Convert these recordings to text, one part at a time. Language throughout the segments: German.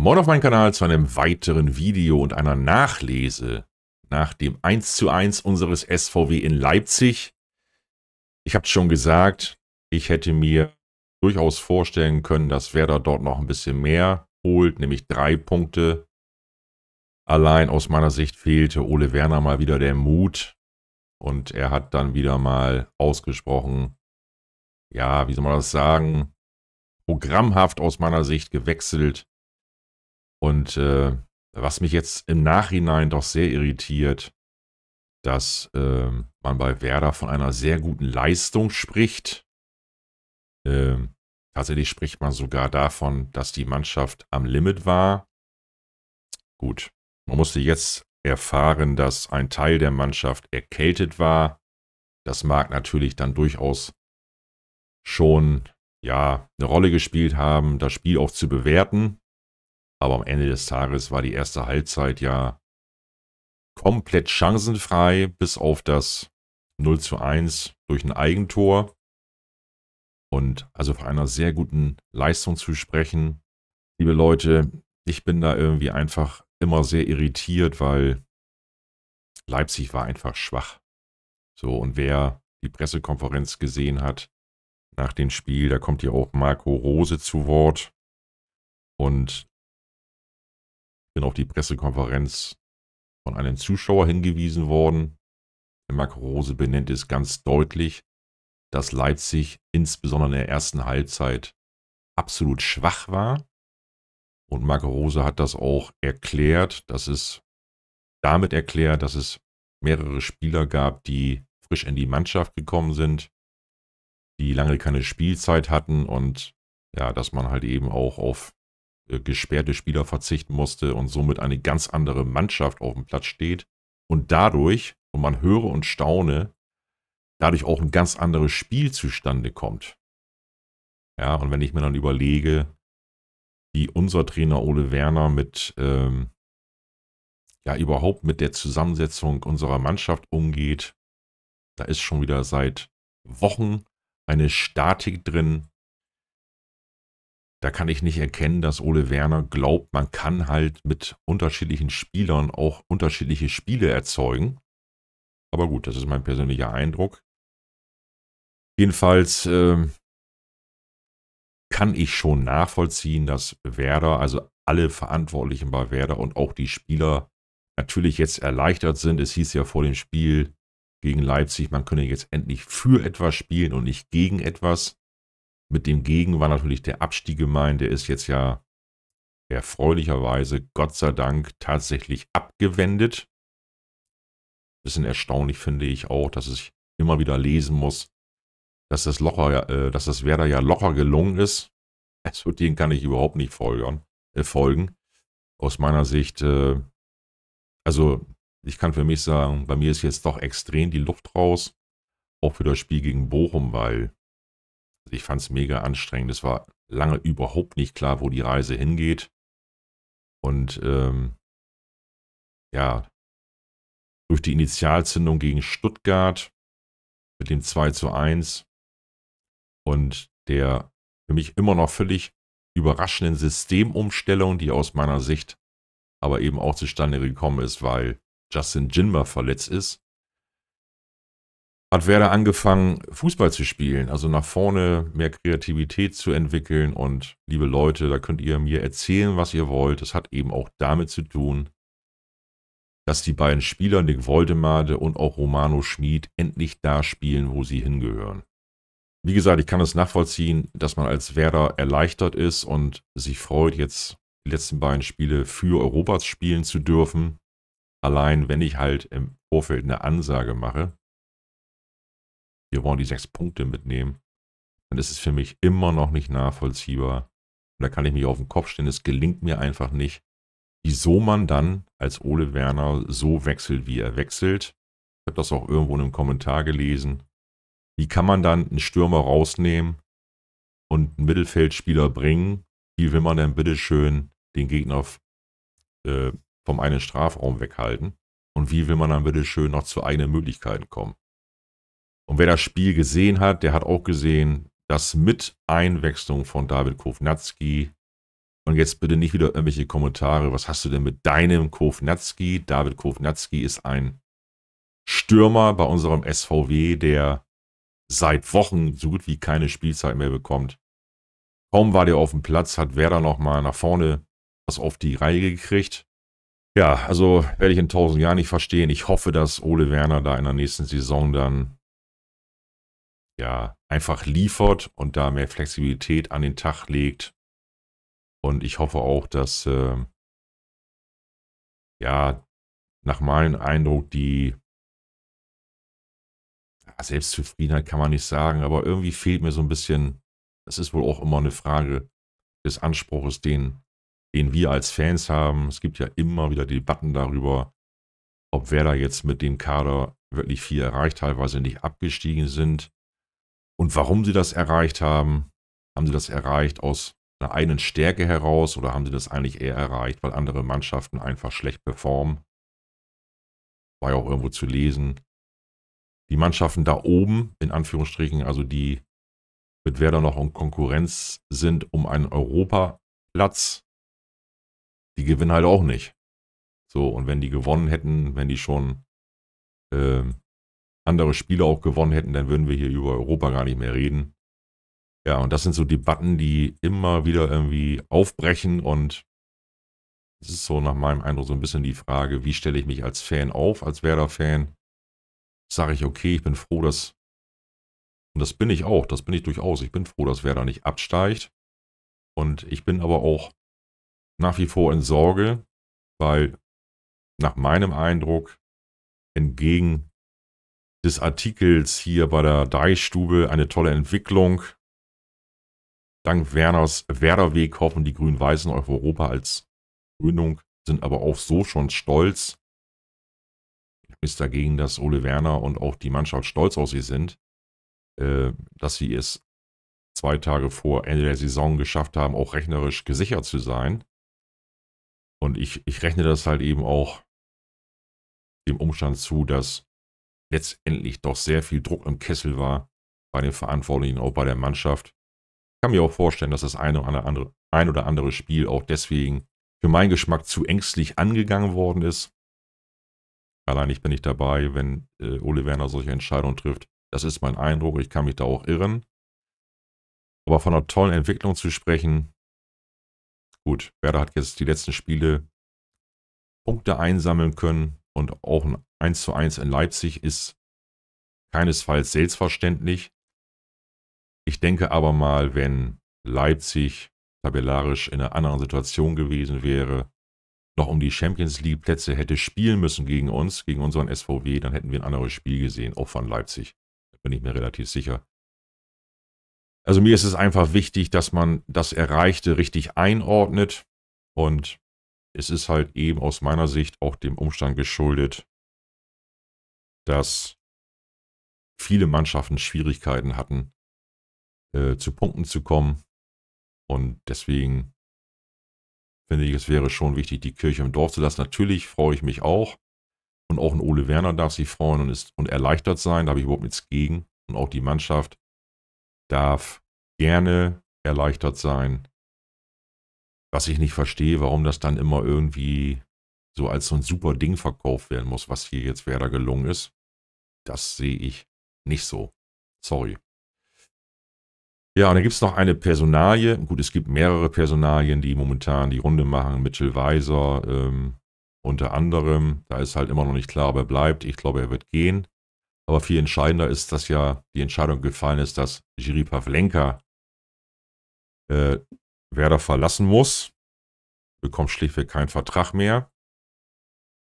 Moin auf meinem Kanal zu einem weiteren Video und einer Nachlese nach dem 1 zu 1 unseres SVW in Leipzig. Ich habe es schon gesagt, ich hätte mir durchaus vorstellen können, dass Werder dort noch ein bisschen mehr holt, nämlich drei Punkte. Allein aus meiner Sicht fehlte Ole Werner mal wieder der Mut und er hat dann wieder mal ausgesprochen, ja, wie soll man das sagen, programmhaft aus meiner Sicht gewechselt und äh, was mich jetzt im Nachhinein doch sehr irritiert, dass äh, man bei Werder von einer sehr guten Leistung spricht. Äh, tatsächlich spricht man sogar davon, dass die Mannschaft am Limit war. Gut, man musste jetzt erfahren, dass ein Teil der Mannschaft erkältet war. Das mag natürlich dann durchaus schon ja eine Rolle gespielt haben, das Spiel auch zu bewerten. Aber am Ende des Tages war die erste Halbzeit ja komplett chancenfrei, bis auf das 0 zu 1 durch ein Eigentor. Und also von einer sehr guten Leistung zu sprechen. Liebe Leute, ich bin da irgendwie einfach immer sehr irritiert, weil Leipzig war einfach schwach. So, und wer die Pressekonferenz gesehen hat nach dem Spiel, da kommt ja auch Marco Rose zu Wort. Und bin auf die Pressekonferenz von einem Zuschauer hingewiesen worden. Marc Rose benennt es ganz deutlich, dass Leipzig insbesondere in der ersten Halbzeit absolut schwach war. Und Marco Rose hat das auch erklärt, dass es damit erklärt, dass es mehrere Spieler gab, die frisch in die Mannschaft gekommen sind, die lange keine Spielzeit hatten und ja, dass man halt eben auch auf äh, gesperrte Spieler verzichten musste und somit eine ganz andere Mannschaft auf dem Platz steht und dadurch, und man höre und staune, dadurch auch ein ganz anderes Spiel zustande kommt. Ja, und wenn ich mir dann überlege, wie unser Trainer Ole Werner mit, ähm, ja, überhaupt mit der Zusammensetzung unserer Mannschaft umgeht, da ist schon wieder seit Wochen eine Statik drin, da kann ich nicht erkennen, dass Ole Werner glaubt, man kann halt mit unterschiedlichen Spielern auch unterschiedliche Spiele erzeugen. Aber gut, das ist mein persönlicher Eindruck. Jedenfalls äh, kann ich schon nachvollziehen, dass Werder, also alle Verantwortlichen bei Werder und auch die Spieler natürlich jetzt erleichtert sind. Es hieß ja vor dem Spiel gegen Leipzig, man könne jetzt endlich für etwas spielen und nicht gegen etwas. Mit dem Gegen war natürlich der Abstieg gemeint. Der ist jetzt ja erfreulicherweise, Gott sei Dank, tatsächlich abgewendet. Bisschen erstaunlich finde ich auch, dass ich immer wieder lesen muss, dass das, Locher, äh, dass das Werder ja locker gelungen ist. Also den kann ich überhaupt nicht folgern, äh, folgen. Aus meiner Sicht, äh, also ich kann für mich sagen, bei mir ist jetzt doch extrem die Luft raus, auch für das Spiel gegen Bochum, weil also ich fand es mega anstrengend. Es war lange überhaupt nicht klar, wo die Reise hingeht. Und ähm, ja, durch die Initialzündung gegen Stuttgart mit dem 2 zu 1 und der für mich immer noch völlig überraschenden Systemumstellung, die aus meiner Sicht aber eben auch zustande gekommen ist, weil Justin Jinmer verletzt ist hat Werder angefangen, Fußball zu spielen, also nach vorne mehr Kreativität zu entwickeln. Und liebe Leute, da könnt ihr mir erzählen, was ihr wollt. Das hat eben auch damit zu tun, dass die beiden Spieler, Nick Woldemade und auch Romano Schmid, endlich da spielen, wo sie hingehören. Wie gesagt, ich kann es nachvollziehen, dass man als Werder erleichtert ist und sich freut, jetzt die letzten beiden Spiele für Europas spielen zu dürfen. Allein wenn ich halt im Vorfeld eine Ansage mache, wir wollen die sechs Punkte mitnehmen, dann ist es für mich immer noch nicht nachvollziehbar. Und da kann ich mich auf den Kopf stellen, es gelingt mir einfach nicht, wieso man dann als Ole Werner so wechselt, wie er wechselt. Ich habe das auch irgendwo in einem Kommentar gelesen. Wie kann man dann einen Stürmer rausnehmen und einen Mittelfeldspieler bringen? Wie will man denn bitteschön den Gegner äh, vom einen Strafraum weghalten? Und wie will man dann bitteschön noch zu eigenen Möglichkeiten kommen? Und wer das Spiel gesehen hat, der hat auch gesehen, dass mit Einwechslung von David Kovnatski und jetzt bitte nicht wieder irgendwelche Kommentare, was hast du denn mit deinem Kovnatski? David Kovnatski ist ein Stürmer bei unserem SVW, der seit Wochen so gut wie keine Spielzeit mehr bekommt. Kaum war der auf dem Platz, hat Werder nochmal nach vorne was auf die Reihe gekriegt. Ja, also werde ich in tausend Jahren nicht verstehen. Ich hoffe, dass Ole Werner da in der nächsten Saison dann ja, einfach liefert und da mehr Flexibilität an den Tag legt. Und ich hoffe auch, dass äh, ja, nach meinem Eindruck die Selbstzufriedenheit kann man nicht sagen, aber irgendwie fehlt mir so ein bisschen, das ist wohl auch immer eine Frage des Anspruches, den, den wir als Fans haben. Es gibt ja immer wieder Debatten darüber, ob wer da jetzt mit dem Kader wirklich viel erreicht, teilweise nicht abgestiegen sind. Und warum sie das erreicht haben, haben sie das erreicht aus einer eigenen Stärke heraus oder haben sie das eigentlich eher erreicht, weil andere Mannschaften einfach schlecht performen? War ja auch irgendwo zu lesen. Die Mannschaften da oben, in Anführungsstrichen, also die mit Werder noch in Konkurrenz sind um einen Europaplatz, die gewinnen halt auch nicht. So, und wenn die gewonnen hätten, wenn die schon ähm, andere Spiele auch gewonnen hätten, dann würden wir hier über Europa gar nicht mehr reden. Ja, und das sind so Debatten, die immer wieder irgendwie aufbrechen und es ist so nach meinem Eindruck so ein bisschen die Frage, wie stelle ich mich als Fan auf, als Werder-Fan? Sage ich, okay, ich bin froh, dass, und das bin ich auch, das bin ich durchaus, ich bin froh, dass Werder nicht absteigt. Und ich bin aber auch nach wie vor in Sorge, weil nach meinem Eindruck entgegen des Artikels hier bei der Deichstube. Eine tolle Entwicklung. Dank Werners Werderweg hoffen die Grün-Weißen auf Europa als Gründung, sind aber auch so schon stolz. Ist dagegen, dass Ole Werner und auch die Mannschaft stolz auf sie sind, äh, dass sie es zwei Tage vor Ende der Saison geschafft haben, auch rechnerisch gesichert zu sein. Und ich, ich rechne das halt eben auch dem Umstand zu, dass letztendlich doch sehr viel Druck im Kessel war bei den Verantwortlichen, auch bei der Mannschaft. Ich kann mir auch vorstellen, dass das eine oder andere, ein oder andere Spiel auch deswegen für meinen Geschmack zu ängstlich angegangen worden ist. Allein ich bin nicht dabei, wenn äh, Ole Werner solche Entscheidungen trifft. Das ist mein Eindruck, ich kann mich da auch irren. Aber von einer tollen Entwicklung zu sprechen, gut, Werder hat jetzt die letzten Spiele Punkte einsammeln können und auch ein 1 zu 1 in Leipzig ist keinesfalls selbstverständlich. Ich denke aber mal, wenn Leipzig tabellarisch in einer anderen Situation gewesen wäre, noch um die Champions League Plätze hätte spielen müssen gegen uns, gegen unseren SVW, dann hätten wir ein anderes Spiel gesehen, auch von Leipzig. Da bin ich mir relativ sicher. Also mir ist es einfach wichtig, dass man das Erreichte richtig einordnet und es ist halt eben aus meiner Sicht auch dem Umstand geschuldet, dass viele Mannschaften Schwierigkeiten hatten, äh, zu Punkten zu kommen. Und deswegen finde ich, es wäre schon wichtig, die Kirche im Dorf zu lassen. Natürlich freue ich mich auch. Und auch ein Ole Werner darf sich freuen und, ist, und erleichtert sein. Da habe ich überhaupt nichts gegen. Und auch die Mannschaft darf gerne erleichtert sein, was ich nicht verstehe, warum das dann immer irgendwie so als so ein super Ding verkauft werden muss, was hier jetzt Werder gelungen ist. Das sehe ich nicht so. Sorry. Ja, und dann gibt es noch eine Personalie. Gut, es gibt mehrere Personalien, die momentan die Runde machen. Mitchell Weiser ähm, unter anderem. Da ist halt immer noch nicht klar, ob er bleibt. Ich glaube, er wird gehen. Aber viel entscheidender ist, dass ja die Entscheidung gefallen ist, dass Jiri Pavlenka äh, Werder verlassen muss, bekommt schlichtweg keinen Vertrag mehr.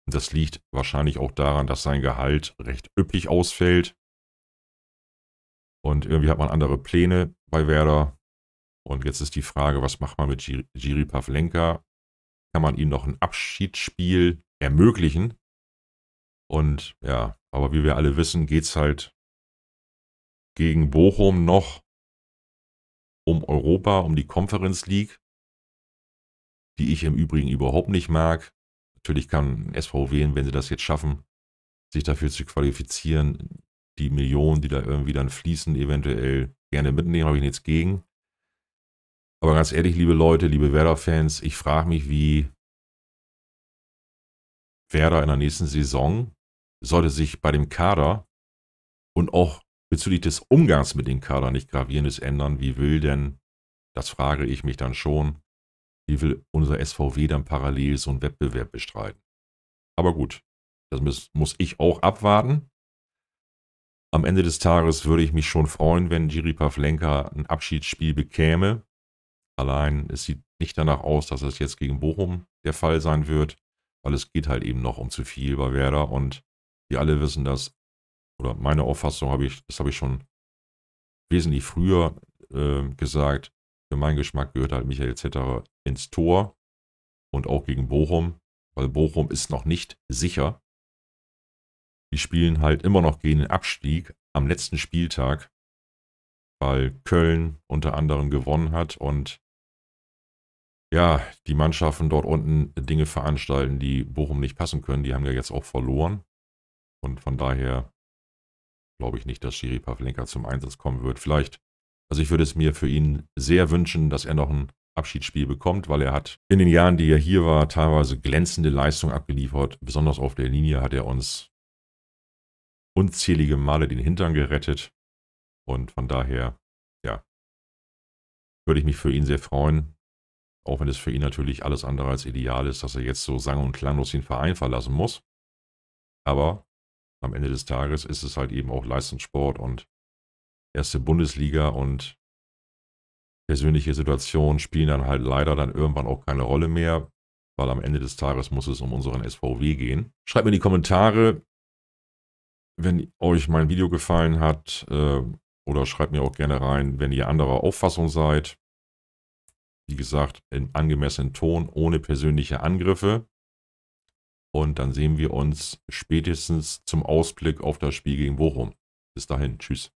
Das liegt wahrscheinlich auch daran, dass sein Gehalt recht üppig ausfällt. Und irgendwie hat man andere Pläne bei Werder. Und jetzt ist die Frage, was macht man mit Giri, Pavlenka? Kann man ihm noch ein Abschiedsspiel ermöglichen? Und ja, aber wie wir alle wissen, geht es halt gegen Bochum noch um Europa, um die Conference League, die ich im Übrigen überhaupt nicht mag. Natürlich kann SV wählen, wenn sie das jetzt schaffen, sich dafür zu qualifizieren, die Millionen, die da irgendwie dann fließen, eventuell gerne mitnehmen, habe ich nichts gegen. Aber ganz ehrlich, liebe Leute, liebe Werder-Fans, ich frage mich, wie Werder in der nächsten Saison sollte sich bei dem Kader und auch Bezüglich des Umgangs mit den Kader nicht gravierendes ändern, wie will denn, das frage ich mich dann schon, wie will unser SVW dann parallel so einen Wettbewerb bestreiten? Aber gut, das muss, muss ich auch abwarten. Am Ende des Tages würde ich mich schon freuen, wenn Jiri Pavlenka ein Abschiedsspiel bekäme. Allein, es sieht nicht danach aus, dass das jetzt gegen Bochum der Fall sein wird, weil es geht halt eben noch um zu viel bei Werder und wir alle wissen, dass oder meine Auffassung habe ich, das habe ich schon wesentlich früher äh, gesagt, für meinen Geschmack gehört halt Michael Zetterer ins Tor und auch gegen Bochum, weil Bochum ist noch nicht sicher. Die spielen halt immer noch gegen den Abstieg am letzten Spieltag, weil Köln unter anderem gewonnen hat und ja, die Mannschaften dort unten Dinge veranstalten, die Bochum nicht passen können. Die haben ja jetzt auch verloren. Und von daher glaube ich nicht, dass Shiri Pavlenka zum Einsatz kommen wird. Vielleicht, also ich würde es mir für ihn sehr wünschen, dass er noch ein Abschiedsspiel bekommt, weil er hat in den Jahren, die er hier war, teilweise glänzende Leistung abgeliefert. Besonders auf der Linie hat er uns unzählige Male den Hintern gerettet. Und von daher, ja, würde ich mich für ihn sehr freuen. Auch wenn es für ihn natürlich alles andere als ideal ist, dass er jetzt so sang- und klanglos den Verein verlassen muss. Aber am Ende des Tages ist es halt eben auch Leistungssport und erste Bundesliga und persönliche Situationen spielen dann halt leider dann irgendwann auch keine Rolle mehr, weil am Ende des Tages muss es um unseren SVW gehen. Schreibt mir in die Kommentare, wenn euch mein Video gefallen hat äh, oder schreibt mir auch gerne rein, wenn ihr anderer Auffassung seid. Wie gesagt, in angemessenen Ton, ohne persönliche Angriffe. Und dann sehen wir uns spätestens zum Ausblick auf das Spiel gegen Bochum. Bis dahin, tschüss.